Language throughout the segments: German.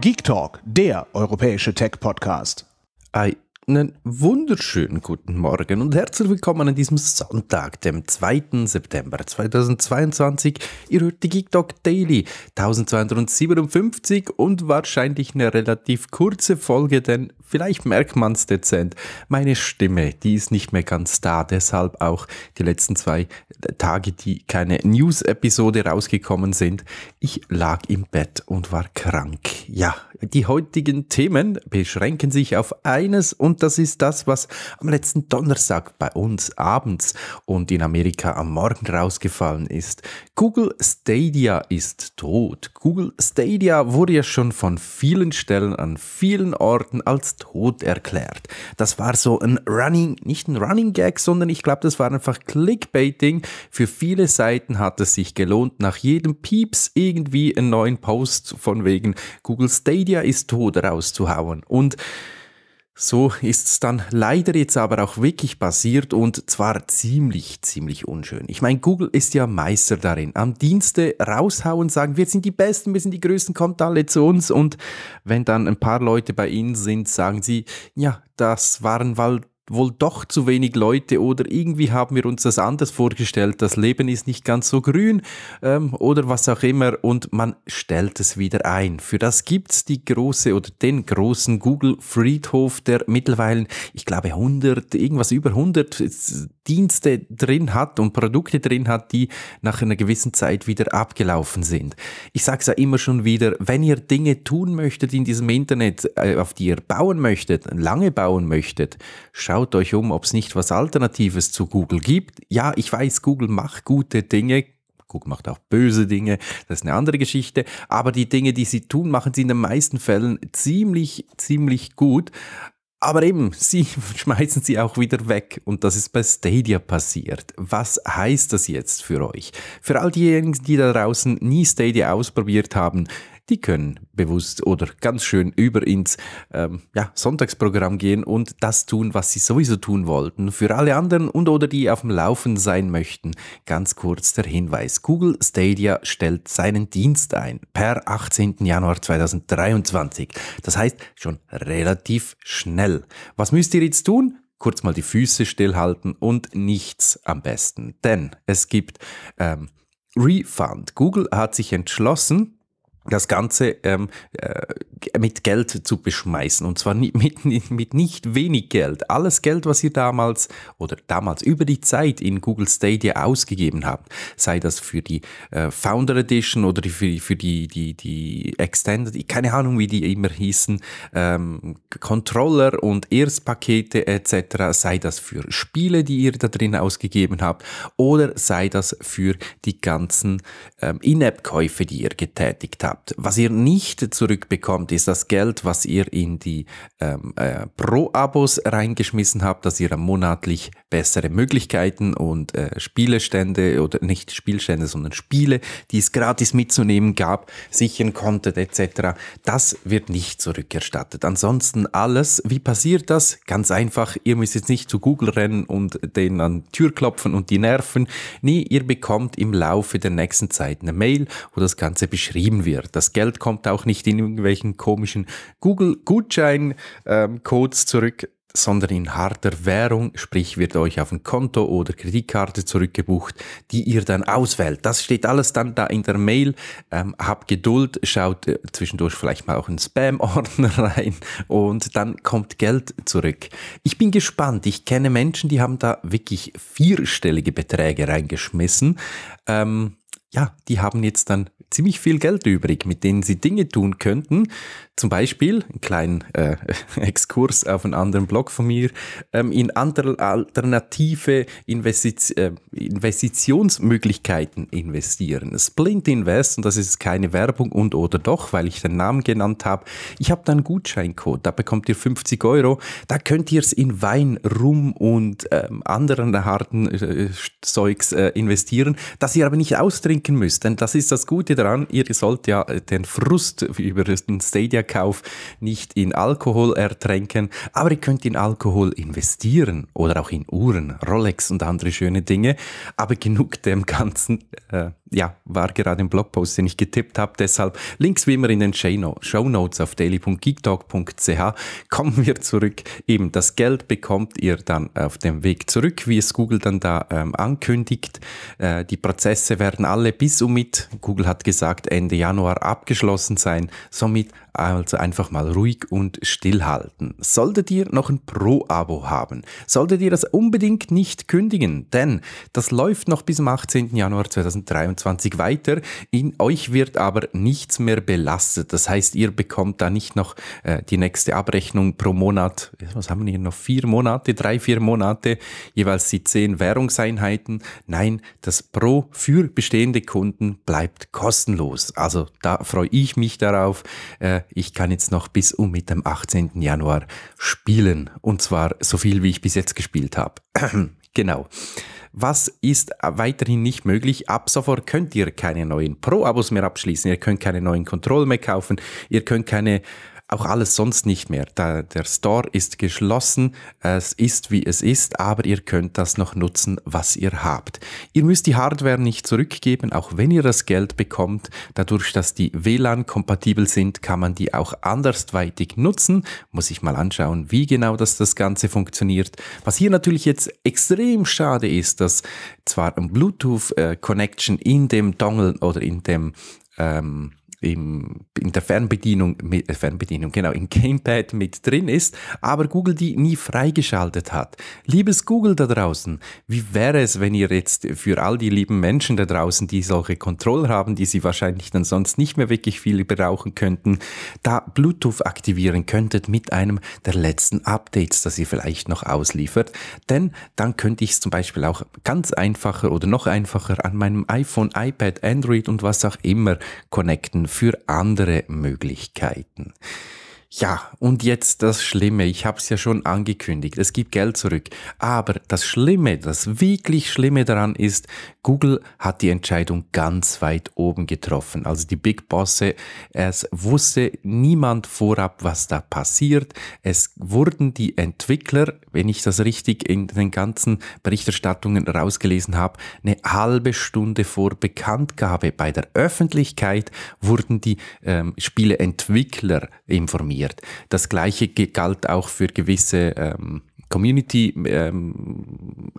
Geek Talk, der europäische Tech-Podcast. Einen wunderschönen guten Morgen und herzlich willkommen an diesem Sonntag, dem 2. September 2022. Ihr hört die Geek Talk Daily 1257 und wahrscheinlich eine relativ kurze Folge, denn Vielleicht merkt man es dezent. Meine Stimme, die ist nicht mehr ganz da. Deshalb auch die letzten zwei äh, Tage, die keine News-Episode rausgekommen sind. Ich lag im Bett und war krank. Ja, die heutigen Themen beschränken sich auf eines und das ist das, was am letzten Donnerstag bei uns abends und in Amerika am Morgen rausgefallen ist. Google Stadia ist tot. Google Stadia wurde ja schon von vielen Stellen an vielen Orten als als tot erklärt. Das war so ein Running, nicht ein Running Gag, sondern ich glaube, das war einfach Clickbaiting. Für viele Seiten hat es sich gelohnt, nach jedem Pieps irgendwie einen neuen Post von wegen Google Stadia ist tot rauszuhauen. Und so ist's dann leider jetzt aber auch wirklich passiert und zwar ziemlich, ziemlich unschön. Ich meine, Google ist ja Meister darin. Am Dienste raushauen, sagen, wir sind die Besten, wir sind die Größten, kommt alle zu uns. Und wenn dann ein paar Leute bei ihnen sind, sagen sie, ja, das waren, weil wohl doch zu wenig Leute oder irgendwie haben wir uns das anders vorgestellt, das Leben ist nicht ganz so grün ähm, oder was auch immer und man stellt es wieder ein. Für das gibt es die große oder den großen Google Friedhof, der mittlerweile, ich glaube 100, irgendwas über 100 Dienste drin hat und Produkte drin hat, die nach einer gewissen Zeit wieder abgelaufen sind. Ich sage es ja immer schon wieder, wenn ihr Dinge tun möchtet in diesem Internet, äh, auf die ihr bauen möchtet, lange bauen möchtet, schaut schaut euch um, ob es nicht was Alternatives zu Google gibt. Ja, ich weiß, Google macht gute Dinge. Google macht auch böse Dinge, das ist eine andere Geschichte. Aber die Dinge, die sie tun, machen sie in den meisten Fällen ziemlich, ziemlich gut. Aber eben, sie schmeißen sie auch wieder weg. Und das ist bei Stadia passiert. Was heißt das jetzt für euch? Für all diejenigen, die da draußen nie Stadia ausprobiert haben, die können bewusst oder ganz schön über ins ähm, ja, Sonntagsprogramm gehen und das tun, was sie sowieso tun wollten. Für alle anderen und oder die auf dem Laufen sein möchten, ganz kurz der Hinweis. Google Stadia stellt seinen Dienst ein per 18. Januar 2023. Das heißt schon relativ schnell. Was müsst ihr jetzt tun? kurz mal die Füße stillhalten und nichts am besten. Denn es gibt ähm, Refund. Google hat sich entschlossen, das Ganze ähm, äh, mit Geld zu beschmeißen. Und zwar mit, mit, mit nicht wenig Geld. Alles Geld, was ihr damals oder damals über die Zeit in Google Stadia ausgegeben habt, sei das für die äh, Founder Edition oder für, für die, die, die Extended, keine Ahnung, wie die immer hießen, ähm, Controller und Erstpakete etc., sei das für Spiele, die ihr da drin ausgegeben habt, oder sei das für die ganzen ähm, In-App-Käufe, die ihr getätigt habt habt. Was ihr nicht zurückbekommt, ist das Geld, was ihr in die ähm, äh, Pro-Abos reingeschmissen habt, dass ihr monatlich bessere Möglichkeiten und äh, Spielestände oder nicht Spielstände, sondern Spiele, die es gratis mitzunehmen gab, sichern konntet etc. Das wird nicht zurückerstattet. Ansonsten alles. Wie passiert das? Ganz einfach. Ihr müsst jetzt nicht zu Google rennen und denen an die Tür klopfen und die nerven. Nee, ihr bekommt im Laufe der nächsten Zeit eine Mail, wo das Ganze beschrieben wird. Das Geld kommt auch nicht in irgendwelchen komischen Google-Gutschein-Codes zurück, sondern in harter Währung, sprich wird euch auf ein Konto oder Kreditkarte zurückgebucht, die ihr dann auswählt. Das steht alles dann da in der Mail. Ähm, habt Geduld, schaut äh, zwischendurch vielleicht mal auch in Spam-Ordner rein und dann kommt Geld zurück. Ich bin gespannt. Ich kenne Menschen, die haben da wirklich vierstellige Beträge reingeschmissen. Ähm, ja, die haben jetzt dann ziemlich viel Geld übrig, mit denen sie Dinge tun könnten. Zum Beispiel, ein kleiner äh, Exkurs auf einen anderen Blog von mir, ähm, in andere alternative Investiz äh, Investitionsmöglichkeiten investieren. Splint Invest, und das ist keine Werbung und oder doch, weil ich den Namen genannt habe. Ich habe da einen Gutscheincode, da bekommt ihr 50 Euro. Da könnt ihr es in Wein, Rum und ähm, anderen harten äh, Zeugs äh, investieren, dass ihr aber nicht austrinken denken müsst. Denn das ist das Gute daran, ihr sollt ja äh, den Frust über den Stadia-Kauf nicht in Alkohol ertränken, aber ihr könnt in Alkohol investieren oder auch in Uhren, Rolex und andere schöne Dinge. Aber genug dem Ganzen. Äh, ja, war gerade im Blogpost, den ich getippt habe. Deshalb Links wie immer in den Show Notes auf daily.geektalk.ch. Kommen wir zurück. Eben, das Geld bekommt ihr dann auf dem Weg zurück, wie es Google dann da ähm, ankündigt. Äh, die Prozesse werden alle bis und mit, Google hat gesagt, Ende Januar abgeschlossen sein. Somit also einfach mal ruhig und stillhalten. Solltet ihr noch ein Pro-Abo haben, solltet ihr das unbedingt nicht kündigen, denn das läuft noch bis zum 18. Januar 2023 weiter. In euch wird aber nichts mehr belastet. Das heißt, ihr bekommt da nicht noch äh, die nächste Abrechnung pro Monat. Was haben wir hier noch? Vier Monate, drei, vier Monate, jeweils die zehn Währungseinheiten. Nein, das Pro für bestehende Kunden bleibt kostenlos. Also da freue ich mich darauf. Äh, ich kann jetzt noch bis um oh, mit dem 18. Januar spielen. Und zwar so viel, wie ich bis jetzt gespielt habe. genau. Was ist weiterhin nicht möglich? Ab sofort könnt ihr keine neuen Pro-Abos mehr abschließen. Ihr könnt keine neuen Control mehr kaufen. Ihr könnt keine auch alles sonst nicht mehr. Da, der Store ist geschlossen, es ist wie es ist, aber ihr könnt das noch nutzen, was ihr habt. Ihr müsst die Hardware nicht zurückgeben, auch wenn ihr das Geld bekommt. Dadurch, dass die WLAN-kompatibel sind, kann man die auch andersweitig nutzen. Muss ich mal anschauen, wie genau das, das Ganze funktioniert. Was hier natürlich jetzt extrem schade ist, dass zwar ein Bluetooth-Connection äh, in dem Dongle oder in dem ähm, im, in der Fernbedienung, mit, äh, Fernbedienung, genau, im Gamepad mit drin ist, aber Google die nie freigeschaltet hat. Liebes Google da draußen, wie wäre es, wenn ihr jetzt für all die lieben Menschen da draußen, die solche Controller haben, die sie wahrscheinlich dann sonst nicht mehr wirklich viel brauchen könnten, da Bluetooth aktivieren könntet mit einem der letzten Updates, das ihr vielleicht noch ausliefert, denn dann könnte ich es zum Beispiel auch ganz einfacher oder noch einfacher an meinem iPhone, iPad, Android und was auch immer connecten für andere Möglichkeiten. Ja, und jetzt das Schlimme. Ich habe es ja schon angekündigt. Es gibt Geld zurück. Aber das Schlimme, das wirklich Schlimme daran ist, Google hat die Entscheidung ganz weit oben getroffen. Also die Big Bosse, es wusste niemand vorab, was da passiert. Es wurden die Entwickler, wenn ich das richtig in den ganzen Berichterstattungen rausgelesen habe, eine halbe Stunde vor Bekanntgabe bei der Öffentlichkeit wurden die ähm, Spieleentwickler informiert funktioniert. Das gleiche galt auch für gewisse ähm, Community, ähm,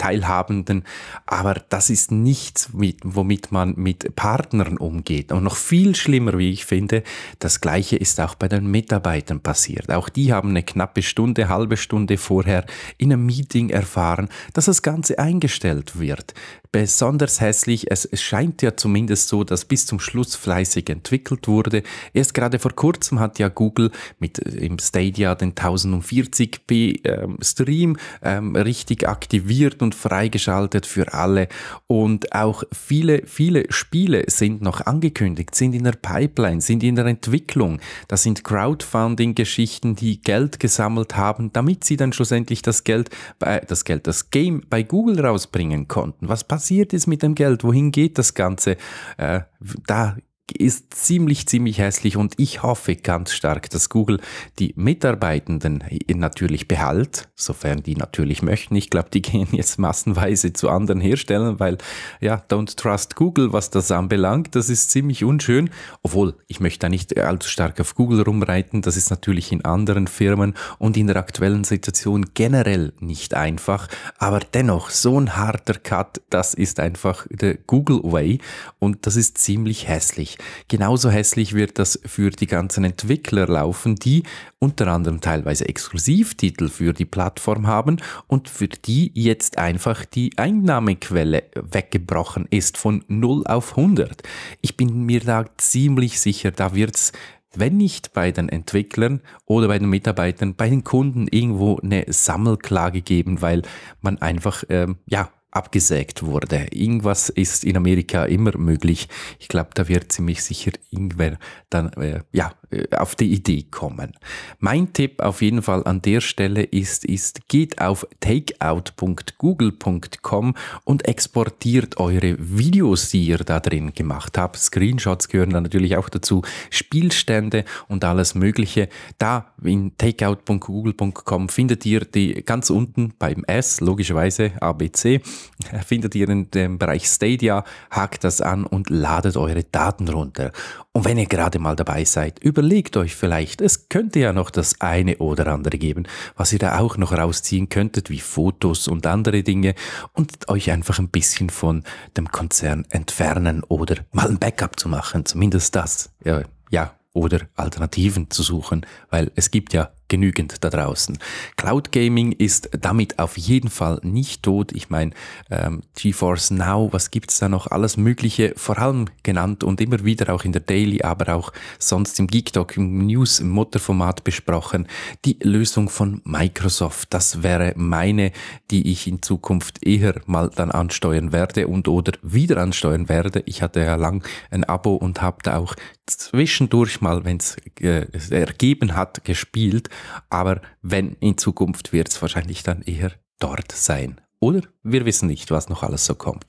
Teilhabenden. Aber das ist nichts, womit man mit Partnern umgeht. Und noch viel schlimmer, wie ich finde, das Gleiche ist auch bei den Mitarbeitern passiert. Auch die haben eine knappe Stunde, halbe Stunde vorher in einem Meeting erfahren, dass das Ganze eingestellt wird. Besonders hässlich, es scheint ja zumindest so, dass bis zum Schluss fleißig entwickelt wurde. Erst gerade vor kurzem hat ja Google mit äh, im Stadia den 1040p ähm, Stream ähm, richtig aktiviert und und freigeschaltet für alle. Und auch viele, viele Spiele sind noch angekündigt, sind in der Pipeline, sind in der Entwicklung. Das sind Crowdfunding-Geschichten, die Geld gesammelt haben, damit sie dann schlussendlich das Geld, bei, das Geld, das Game bei Google rausbringen konnten. Was passiert ist mit dem Geld? Wohin geht das Ganze? Äh, da ist ziemlich, ziemlich hässlich und ich hoffe ganz stark, dass Google die Mitarbeitenden natürlich behält, sofern die natürlich möchten. Ich glaube, die gehen jetzt massenweise zu anderen Herstellern, weil ja, don't trust Google, was das anbelangt. Das ist ziemlich unschön, obwohl ich möchte da nicht allzu stark auf Google rumreiten. Das ist natürlich in anderen Firmen und in der aktuellen Situation generell nicht einfach, aber dennoch so ein harter Cut, das ist einfach der Google Way und das ist ziemlich hässlich. Genauso hässlich wird das für die ganzen Entwickler laufen, die unter anderem teilweise Exklusivtitel für die Plattform haben und für die jetzt einfach die Einnahmequelle weggebrochen ist von 0 auf 100. Ich bin mir da ziemlich sicher, da wird es wenn nicht bei den Entwicklern oder bei den Mitarbeitern, bei den Kunden irgendwo eine Sammelklage geben, weil man einfach ähm, ja abgesägt wurde. Irgendwas ist in Amerika immer möglich. Ich glaube, da wird ziemlich sicher irgendwer dann äh, ja, äh, auf die Idee kommen. Mein Tipp auf jeden Fall an der Stelle ist, ist geht auf takeout.google.com und exportiert eure Videos, die ihr da drin gemacht habt. Screenshots gehören dann natürlich auch dazu, Spielstände und alles Mögliche. Da in takeout.google.com findet ihr die ganz unten beim S, logischerweise ABC findet ihr in dem Bereich Stadia, hakt das an und ladet eure Daten runter. Und wenn ihr gerade mal dabei seid, überlegt euch vielleicht, es könnte ja noch das eine oder andere geben, was ihr da auch noch rausziehen könntet, wie Fotos und andere Dinge und euch einfach ein bisschen von dem Konzern entfernen oder mal ein Backup zu machen, zumindest das. Äh, ja, ja oder Alternativen zu suchen, weil es gibt ja genügend da draußen. Cloud Gaming ist damit auf jeden Fall nicht tot. Ich meine, ähm, GeForce Now, was gibt's da noch? Alles Mögliche, vor allem genannt und immer wieder auch in der Daily, aber auch sonst im Geek Talk, im News, im Mutterformat besprochen. Die Lösung von Microsoft, das wäre meine, die ich in Zukunft eher mal dann ansteuern werde und oder wieder ansteuern werde. Ich hatte ja lang ein Abo und habe da auch zwischendurch mal, wenn es äh, ergeben hat, gespielt aber wenn in Zukunft wird es wahrscheinlich dann eher dort sein. Oder wir wissen nicht, was noch alles so kommt.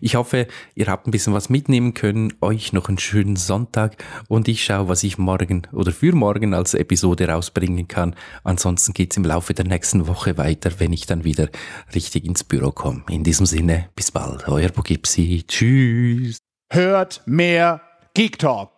Ich hoffe, ihr habt ein bisschen was mitnehmen können. Euch noch einen schönen Sonntag und ich schaue, was ich morgen oder für morgen als Episode rausbringen kann. Ansonsten geht es im Laufe der nächsten Woche weiter, wenn ich dann wieder richtig ins Büro komme. In diesem Sinne, bis bald. Euer Bogipsi. Tschüss. Hört mehr Geek Talk.